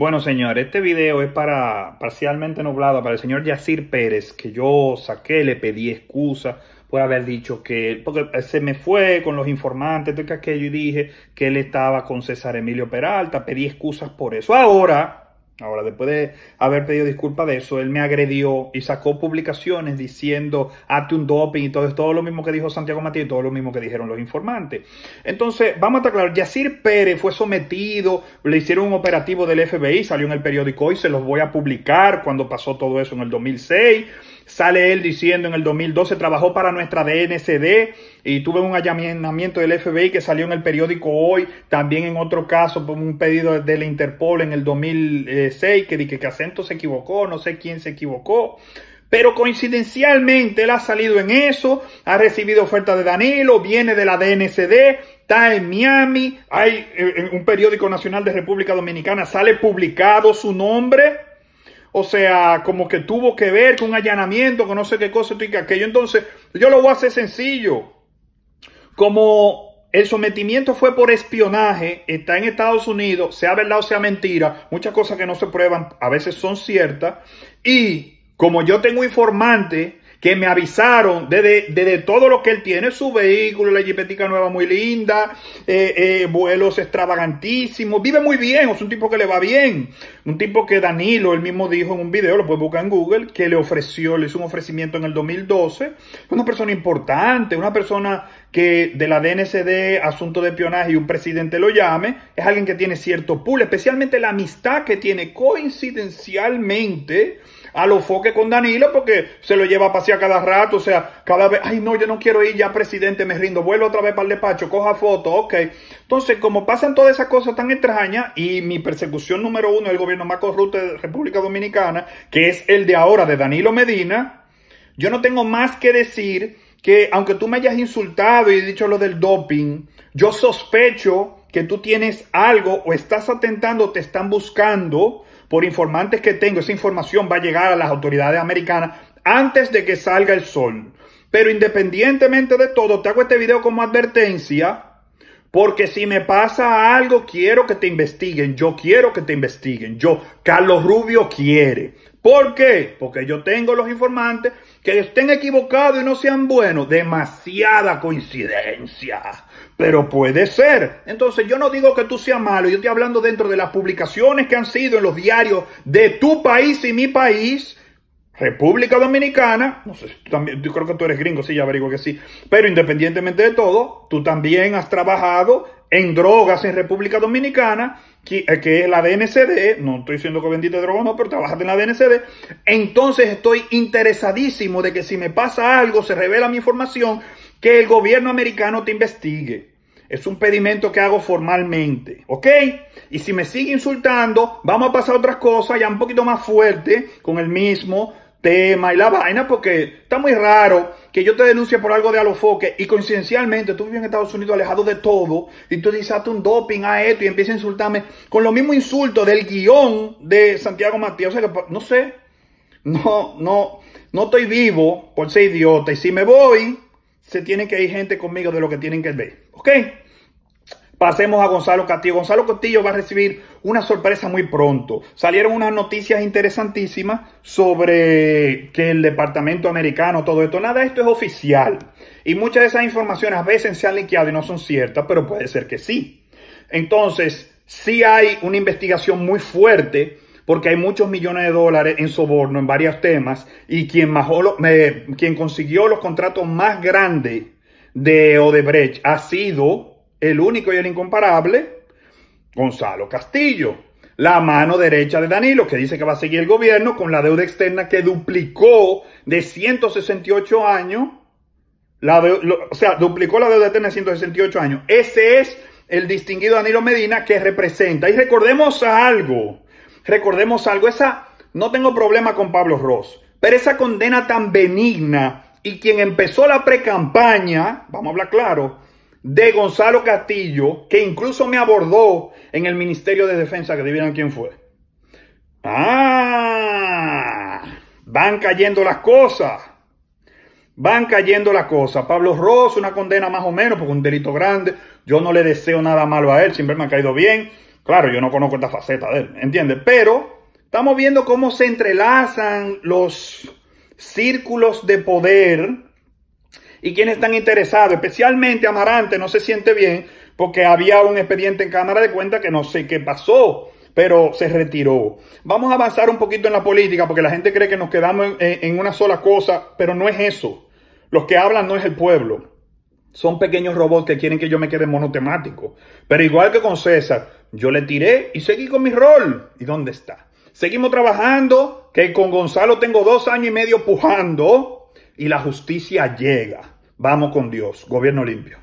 Bueno, señor, este video es para parcialmente nublado, para el señor Yacir Pérez, que yo saqué, le pedí excusa por haber dicho que porque se me fue con los informantes, que aquello, y dije que él estaba con César Emilio Peralta, pedí excusas por eso. Ahora, Ahora, después de haber pedido disculpas de eso, él me agredió y sacó publicaciones diciendo hazte un doping y todo, es todo lo mismo que dijo Santiago Matías y todo lo mismo que dijeron los informantes. Entonces, vamos a estar claros, Yacir Pérez fue sometido, le hicieron un operativo del FBI, salió en el periódico y se los voy a publicar cuando pasó todo eso en el 2006. Sale él diciendo en el 2012, trabajó para nuestra DNCD y tuve un allanamiento del FBI que salió en el periódico hoy. También en otro caso, un pedido de la Interpol en el 2006 que dije que Acento se equivocó, no sé quién se equivocó. Pero coincidencialmente él ha salido en eso, ha recibido oferta de Danilo, viene de la DNCD, está en Miami, hay eh, un periódico nacional de República Dominicana, sale publicado su nombre o sea, como que tuvo que ver con un allanamiento, con no sé qué cosa, y que aquello. Entonces, yo lo voy a hacer sencillo. Como el sometimiento fue por espionaje, está en Estados Unidos, sea verdad o sea mentira, muchas cosas que no se prueban a veces son ciertas. Y como yo tengo informante que me avisaron desde de, todo lo que él tiene, su vehículo, la jipetica nueva muy linda, eh, eh, vuelos extravagantísimos, vive muy bien, es un tipo que le va bien, un tipo que Danilo, él mismo dijo en un video, lo puedes buscar en Google, que le ofreció, le hizo un ofrecimiento en el 2012, una persona importante, una persona que de la DNCD, asunto de espionaje y un presidente lo llame, es alguien que tiene cierto pool, especialmente la amistad que tiene coincidencialmente a los foques con Danilo porque se lo lleva a pasear cada rato, o sea, cada vez, ay no, yo no quiero ir ya presidente, me rindo, vuelo otra vez para el despacho, coja foto, ok. Entonces, como pasan todas esas cosas tan extrañas y mi persecución número uno el gobierno más corrupto de República Dominicana, que es el de ahora de Danilo Medina, yo no tengo más que decir que aunque tú me hayas insultado y dicho lo del doping, yo sospecho que tú tienes algo o estás atentando, te están buscando por informantes que tengo, esa información va a llegar a las autoridades americanas antes de que salga el sol. Pero independientemente de todo, te hago este video como advertencia, porque si me pasa algo, quiero que te investiguen, yo quiero que te investiguen, yo, Carlos Rubio quiere. ¿Por qué? Porque yo tengo los informantes que estén equivocados y no sean buenos, demasiada coincidencia. Pero puede ser. Entonces yo no digo que tú seas malo, yo estoy hablando dentro de las publicaciones que han sido en los diarios de tu país y mi país. República Dominicana, no sé, también, yo creo que tú eres gringo, sí, ya averiguo que sí, pero independientemente de todo, tú también has trabajado en drogas en República Dominicana eh, que, es la DNCD, no estoy diciendo que bendito droga no, pero trabajaste en la DNCD, entonces estoy interesadísimo de que si me pasa algo, se revela mi información, que el gobierno americano te investigue. Es un pedimento que hago formalmente, ¿ok? Y si me sigue insultando, vamos a pasar otras cosas ya un poquito más fuerte con el mismo tema y la vaina porque está muy raro que yo te denuncie por algo de alofoque y coincidencialmente tú vives en Estados Unidos alejado de todo y tú dices un doping a esto y empieza a insultarme con lo mismo insulto del guión de Santiago Matías. O sea que pues, no sé, no, no, no estoy vivo por ser idiota y si me voy, se tiene que ir gente conmigo de lo que tienen que ver. ¿Ok? Pasemos a Gonzalo Castillo. Gonzalo Castillo va a recibir una sorpresa muy pronto. Salieron unas noticias interesantísimas sobre que el departamento americano, todo esto, nada, esto es oficial. Y muchas de esas informaciones a veces se han liqueado y no son ciertas, pero puede ser que sí. Entonces, sí hay una investigación muy fuerte porque hay muchos millones de dólares en soborno en varios temas y quien, más, eh, quien consiguió los contratos más grandes de Odebrecht ha sido el único y el incomparable, Gonzalo Castillo, la mano derecha de Danilo, que dice que va a seguir el gobierno con la deuda externa que duplicó de 168 años, o sea, duplicó la deuda externa de 168 años. Ese es el distinguido Danilo Medina que representa. Y recordemos algo, recordemos algo, esa, no tengo problema con Pablo Ross, pero esa condena tan benigna y quien empezó la precampaña, vamos a hablar claro, de Gonzalo Castillo, que incluso me abordó en el Ministerio de Defensa, que adivinan quién fue. Ah, van cayendo las cosas. Van cayendo las cosas. Pablo Ross, una condena más o menos, por un delito grande. Yo no le deseo nada malo a él, siempre me ha caído bien. Claro, yo no conozco esta faceta de él, ¿entiendes? Pero estamos viendo cómo se entrelazan los círculos de poder y quienes están interesados. Especialmente Amarante no se siente bien porque había un expediente en Cámara de Cuentas que no sé qué pasó, pero se retiró. Vamos a avanzar un poquito en la política porque la gente cree que nos quedamos en, una sola cosa, pero no es eso. Los que hablan no es el pueblo. Son pequeños robots que quieren que yo me quede monotemático. Pero igual que con César, yo le tiré y seguí con mi rol. ¿Y dónde está? Seguimos trabajando, que con Gonzalo tengo dos años y medio pujando y la justicia llega. Vamos con Dios, gobierno limpio.